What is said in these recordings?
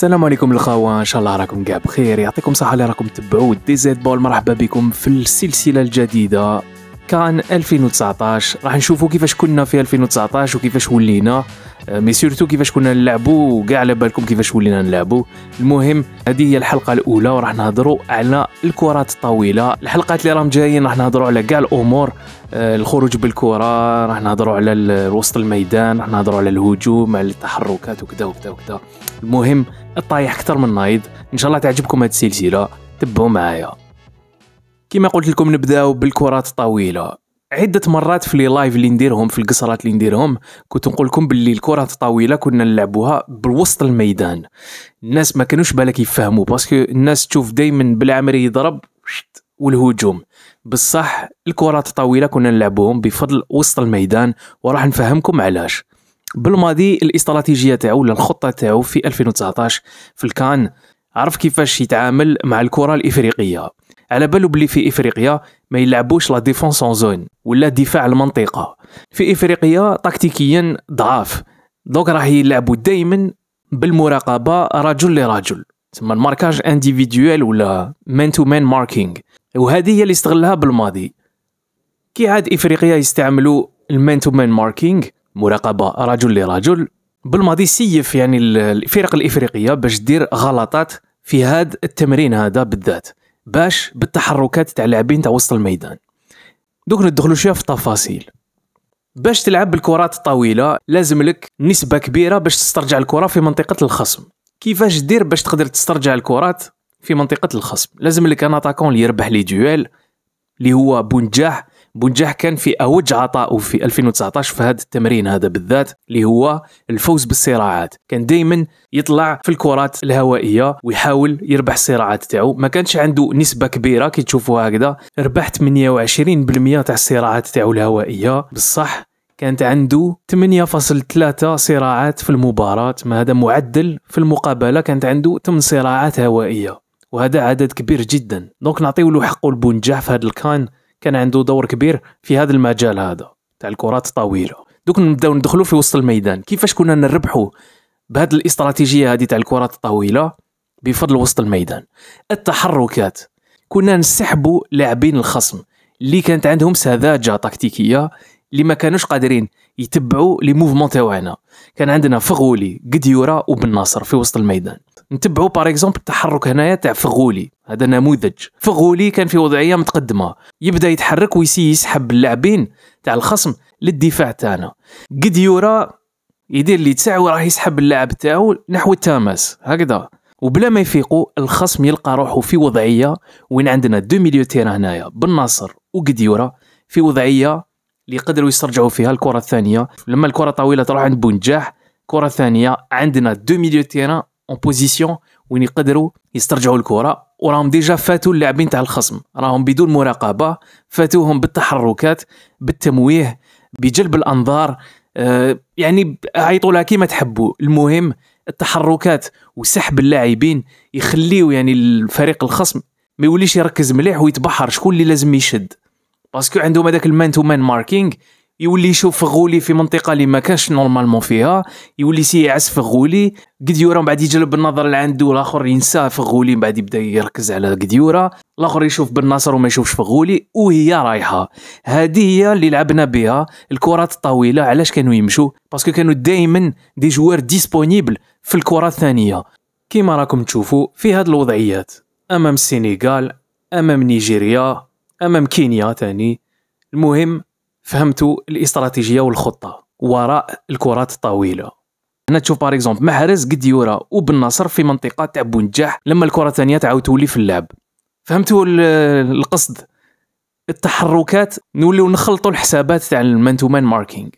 السلام عليكم الخوة ان شاء الله راكم كاع بخير يعطيكم صحه اللي راكم تبعوا دي زيد بول مرحبا بكم في السلسله الجديده كان 2019 راح نشوفوا كيفاش كنا في 2019 وكيفاش ولينا آه، مي سورتو كيفاش كنا نلعبوا وكاع على بالكم كيفاش ولينا نلعبوا المهم هذه هي الحلقه الاولى وراح نهضروا على الكرات الطويله الحلقات اللي راهم جايين راح نهضروا على كاع الامور آه، الخروج بالكره راح نهضروا على وسط الميدان راح نهضروا على الهجوم على التحركات وكذا وكذا وكذا المهم الطايح اكثر من نايض ان شاء الله تعجبكم هذه السلسله تبعوا معايا كما قلت لكم نبداو بالكرات الطويله عدة مرات في لي لايف اللي نديرهم في القصرات اللي نديرهم كنت نقول لكم باللي الكرة الطاولة كنا نلعبوها بالوسط الميدان الناس ما كانوش بالك يفهموا باسكو الناس تشوف دايما بالعمر يضرب والهجوم بصح الكرات الطاولة كنا نلعبوهم بفضل وسط الميدان وراح نفهمكم علاش بالماضي الاستراتيجية تاعو ولا الخطة تاعو في 2019 في الكان عرف كيفاش يتعامل مع الكرة الإفريقية على بالو بلي في افريقيا ما يلعبوش لا ديفونس اون زون ولا دفاع المنطقه في افريقيا تكتيكيا ضعاف دونك راه يلعبوا دائما بالمراقبه رجل لرجل تسمى الماركاج انديفيديوال ولا مان تو مان ماركينغ وهذه هي اللي استغلها بالماضي كي عاد افريقيا يستعملوا المان تو مان ماركينغ مراقبه رجل لرجل بالماضي سيف يعني الفرق الافريقيه باش دير غلطات في هذا التمرين هذا بالذات باش بالتحركات تاع اللاعبين تاع وسط الميدان دوك ندخلوا شويه في التفاصيل باش تلعب بالكرات الطويله لازم لك نسبه كبيره باش تسترجع الكره في منطقه الخصم كيفاش دير باش تقدر تسترجع الكرات في منطقه الخصم لازم لك ان اتاكون اللي يربح لي ديوال اللي هو بنجاح بونجاح كان في اوج عطائه في 2019 في هذا التمرين هذا بالذات اللي هو الفوز بالصراعات كان دائما يطلع في الكرات الهوائيه ويحاول يربح الصراعات تاعو ما كانش عنده نسبه كبيره كي تشوفوها هكذا ربح 28% تاع الصراعات تاعو الهوائيه بصح كانت عنده 8.3 صراعات في المباراة ما هذا معدل في المقابلة كانت عنده 8 صراعات هوائية وهذا عدد كبير جدا دونك نعطيه له حقه البنجاح في هذا الكان كان عنده دور كبير في هذا المجال هذا تاع الكرات الطويله دوك نبداو ندخلوا في وسط الميدان كيفاش كنا نربحوا بهذه الاستراتيجيه هذه تاع الكرات الطويله بفضل وسط الميدان التحركات كنا نسحبوا لاعبين الخصم اللي كانت عندهم سذاجه تكتيكيه اللي ما كانوش قادرين يتبعوا لي موفمون تاعنا كان عندنا فغولي قديورة وبن ناصر في وسط الميدان نتبعوا بار اكزومبل التحرك هنايا تاع فغولي هذا نموذج فغولي كان في وضعيه متقدمه يبدا يتحرك ويسي يسحب اللاعبين تاع الخصم للدفاع تاعنا قد يورا يدير اللي تسع وراه يسحب اللاعب تاعو نحو التماس هكذا وبلا ما يفيقوا الخصم يلقى روحه في وضعيه وين عندنا دو ميليو تيرا هنايا بن ناصر يورا في وضعيه اللي يقدروا يسترجعوا فيها الكره الثانيه لما الكره طويله تروح عند بونجاح كره ثانيه عندنا دو ميليو تيرا اون بوزيسيون وين يقدروا يسترجعوا الكره وراهم ديجا فاتوا اللاعبين تاع الخصم راهم بدون مراقبه فاتوهم بالتحركات بالتمويه بجلب الانظار آه يعني عيطوا لها كيما تحبوا المهم التحركات وسحب اللاعبين يخليو يعني الفريق الخصم ما يوليش يركز مليح ويتبحر شكون اللي لازم يشد باسكو عندهم هذاك المان تو مان ماركينغ يولي يشوف في غولي في منطقه اللي ما كانش نورمالمون فيها يولي سيعس في غولي قديوره من بعد يجلب النظر لعندو الاخر ينساه في غولي من بعد يبدا يركز على قديوره الاخر يشوف بالنصر وما يشوفش في غولي وهي رايحه هذه هي اللي لعبنا بها الكرات الطويله علاش كانوا يمشوا باسكو كانوا دائما دي جوار ديسپونيبل في الكره الثانيه كيما راكم تشوفوا في هاد الوضعيات امام السنغال امام نيجيريا امام كينيا تاني المهم فهمتوا الاستراتيجيه والخطه وراء الكرات الطويله هنا تشوف باغ اكزومبل محرز قد يورا وبن نصر في منطقه تاع بونجاح لما الكره الثانيه تعاود تولي في اللعب فهمتوا القصد التحركات نوليو نخلطوا الحسابات تاع المان تو مان ماركينغ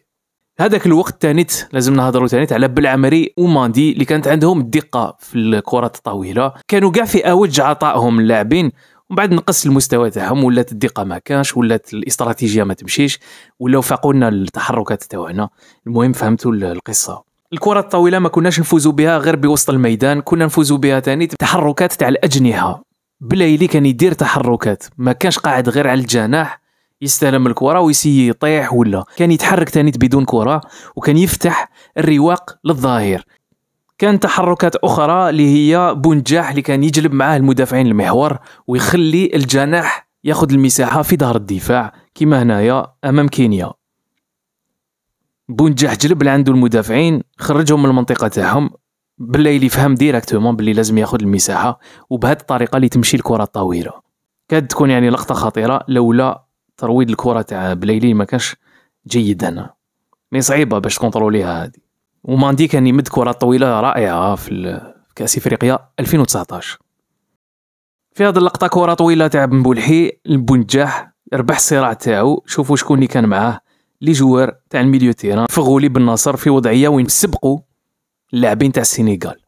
هذاك الوقت تانيت لازم نهضروا تانيت على بلعمري وماندي اللي كانت عندهم الدقه في الكرات الطويله كانوا كاع في اوج عطائهم اللاعبين ومن بعد نقص المستوى تاعهم ولات الدقه ما كانش ولات الاستراتيجيه ما تمشيش ولاو فاقونا التحركات تاعنا المهم فهمتوا القصه الكرة الطويلة ما كناش نفوزوا بها غير بوسط الميدان كنا نفوزوا بها تاني تحركات تاع الأجنحة بلايلي كان يدير تحركات ما كانش قاعد غير على الجناح يستلم الكرة ويسي يطيح ولا كان يتحرك تاني بدون كرة وكان يفتح الرواق للظهير كان تحركات اخرى اللي هي بونجاح اللي كان يجلب معاه المدافعين المحور ويخلي الجناح ياخذ المساحه في ظهر الدفاع كما هنايا امام كينيا بونجاح جلب لعندو المدافعين خرجهم من المنطقه تاعهم بالليل يفهم ديريكتومون باللي لازم ياخذ المساحه وبهذه الطريقه اللي تمشي الكره الطويله كاد تكون يعني لقطه خطيره لولا ترويض الكره تاع بليلي ما كانش جيد هنا مي صعيبه باش تكونتروليها هذه وماندي كان يمد كره طويله رائعه في كاس افريقيا 2019 في هذه اللقطه كره طويله تاع بن بولحي البنجاح ربح الصراع تاعو شوفوا شكون اللي كان معاه لي جوار تاع الميليو تيران فغولي بن نصر في وضعيه وين سبقوا اللاعبين تاع السينيغال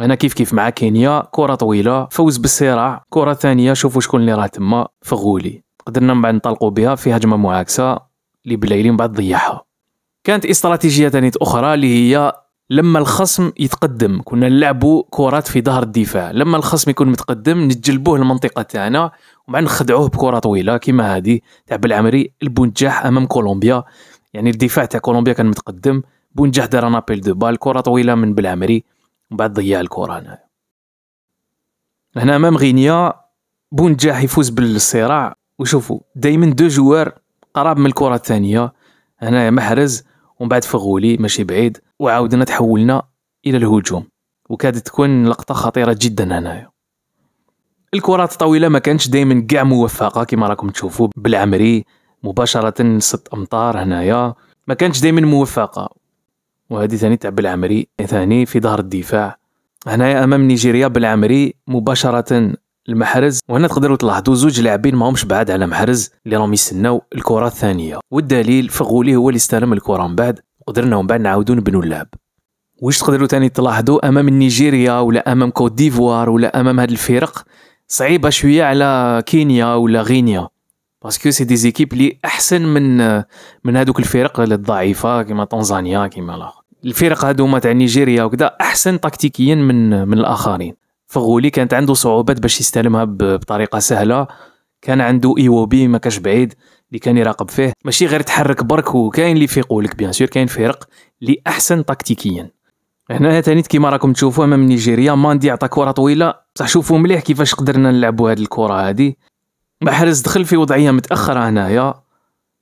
هنا كيف كيف مع كينيا كره طويله فوز بالصراع كره ثانيه شوفوا شكون اللي راه تما فغولي قدرنا من بعد نطلقوا بها في هجمه معاكسه لبليلي بلايلي من بعد ضيعها كانت استراتيجيه ثانيه اخرى اللي هي لما الخصم يتقدم كنا نلعبوا كرات في ظهر الدفاع لما الخصم يكون متقدم نجلبوه المنطقه تاعنا ومع نخدعوه بكره طويله كما هذه تاع بالعمري البونجاح امام كولومبيا يعني الدفاع تاع كولومبيا كان متقدم بونجاح دار نابيل دو بال كره طويله من بالعمري ومن بعد ضيع الكره هنا هنا امام غينيا بونجاح يفوز بالصراع وشوفوا دائما دو جوار قراب من الكره الثانيه هنا محرز ومن بعد فغولي ماشي بعيد وعاودنا تحولنا الى الهجوم وكادت تكون لقطه خطيره جدا هنايا الكرات الطويله ما كانتش دائما كاع موفقه كما راكم تشوفوا بالعمري مباشره ست امتار هنايا ما كانتش دائما موفقه وهذه ثاني تاع بالعمري ثاني في ظهر الدفاع هنايا امام نيجيريا بالعمري مباشره المحرز وهنا تقدروا تلاحظوا زوج لاعبين ماهمش بعاد على محرز اللي راهم يستناو الكره الثانيه والدليل فغولي هو اللي استلم الكره من بعد قدرنا من بعد نعاودو نبنوا اللعب واش تقدروا تاني تلاحظوا امام نيجيريا ولا امام كوت ديفوار ولا امام هاد الفرق صعيبه شويه على كينيا ولا غينيا باسكو سي دي زيكيب لي احسن من من هادوك الفرق الضعيفه كيما تنزانيا كيما الاخر الفرق هادو تاع نيجيريا وكذا احسن تكتيكيا من من الاخرين فغولي كانت عنده صعوبات باش يستلمها بطريقه سهله كان عنده ايوبي e ما كاش بعيد اللي كان يراقب فيه ماشي غير تحرك برك وكاين اللي فيقوا لك بيان سور كاين فرق اللي احسن تكتيكيا هنا تانيت كيما راكم تشوفوا امام نيجيريا ماندي عطى كره طويله بصح شوفوا مليح كيفاش قدرنا نلعبوا هذه الكره هذه محرز دخل في وضعيه متاخره هنايا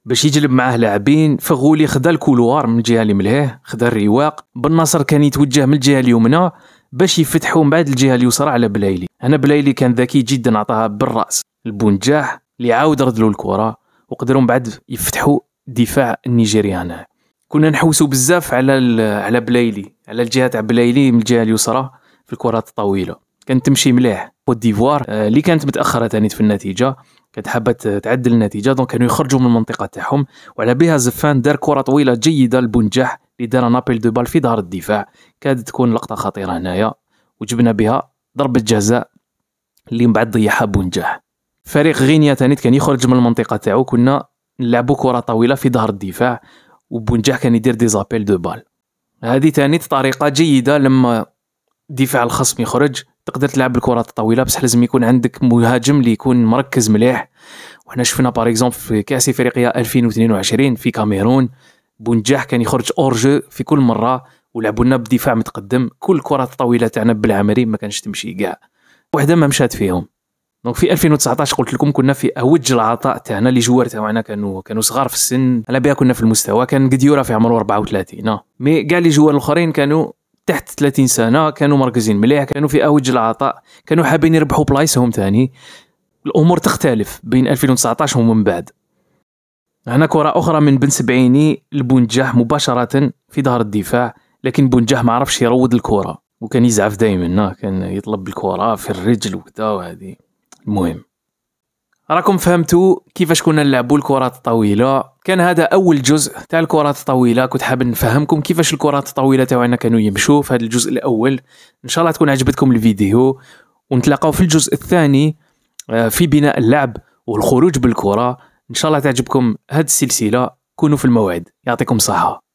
باش يجلب معاه لاعبين فغولي خدا الكولوار من الجهه اللي ملهيه خدا الرواق بن كان يتوجه من الجهه اليمنى باش يفتحوا من بعد الجهه اليسرى على بلايلي هنا بلايلي كان ذكي جدا عطاها بالراس البونجاح اللي عاود ردلو الكره وقدروا من بعد يفتحوا دفاع النيجيري كنا نحوسوا بزاف على على بلايلي على الجهه تاع بلايلي من الجهه اليسرى في الكرات الطويله كانت تمشي مليح كوت ديفوار آه، اللي كانت متاخره ثاني في النتيجه كانت حابه تعدل النتيجه دونك كانوا يخرجوا من المنطقه تاعهم وعلى بها زفان دار كره طويله جيده لبونجاح اللي دار نابيل دو بال في دار الدفاع كادت تكون لقطه خطيره هنايا وجبنا بها ضربه جزاء اللي من بعد ضيعها بونجاح فريق غينيا ثاني كان يخرج من المنطقه تاعو كنا نلعبوا كره طويله في ظهر الدفاع وبونجاح كان يدير دي زابيل دو بال هذه ثاني طريقه جيده لما دفاع الخصم يخرج تقدر تلعب الكرات الطويله بصح لازم يكون عندك مهاجم اللي يكون مركز مليح وحنا شفنا باريكزومبل اكزومبل في كاس افريقيا 2022 في كاميرون بونجاح كان يخرج اور جو في كل مره ولعبوا لنا بدفاع متقدم كل الكرات الطويله تاعنا بالعمري ما كانش تمشي كاع وحده ما مشات فيهم دونك في 2019 قلت لكم كنا في اوج العطاء تاعنا اللي جوار تاعنا كانوا كانوا صغار في السن على بها كنا في المستوى كان قديورا في عمره 34 آه. مي كاع اللي جوار الاخرين كانوا تحت 30 سنه كانوا مركزين مليح كانوا في اوج العطاء كانوا حابين يربحوا بلايصهم ثاني الامور تختلف بين 2019 ومن بعد هنا كرة أخرى من بن سبعيني لبونجاح مباشرة في ظهر الدفاع لكن بونجاح ما عرفش يروض الكرة وكان يزعف دايما كان يطلب الكرة في الرجل وكذا وهذه المهم راكم فهمتوا كيفاش كنا نلعبوا الكرات الطويله كان هذا اول جزء تاع الكرات الطويله كنت حاب نفهمكم كيفاش الكرات الطويله تاعنا كانوا يمشوا في هذا الجزء الاول ان شاء الله تكون عجبتكم الفيديو ونتلاقاو في الجزء الثاني آه، في بناء اللعب والخروج بالكره ان شاء الله تعجبكم هاد السلسله كونوا في الموعد يعطيكم الصحه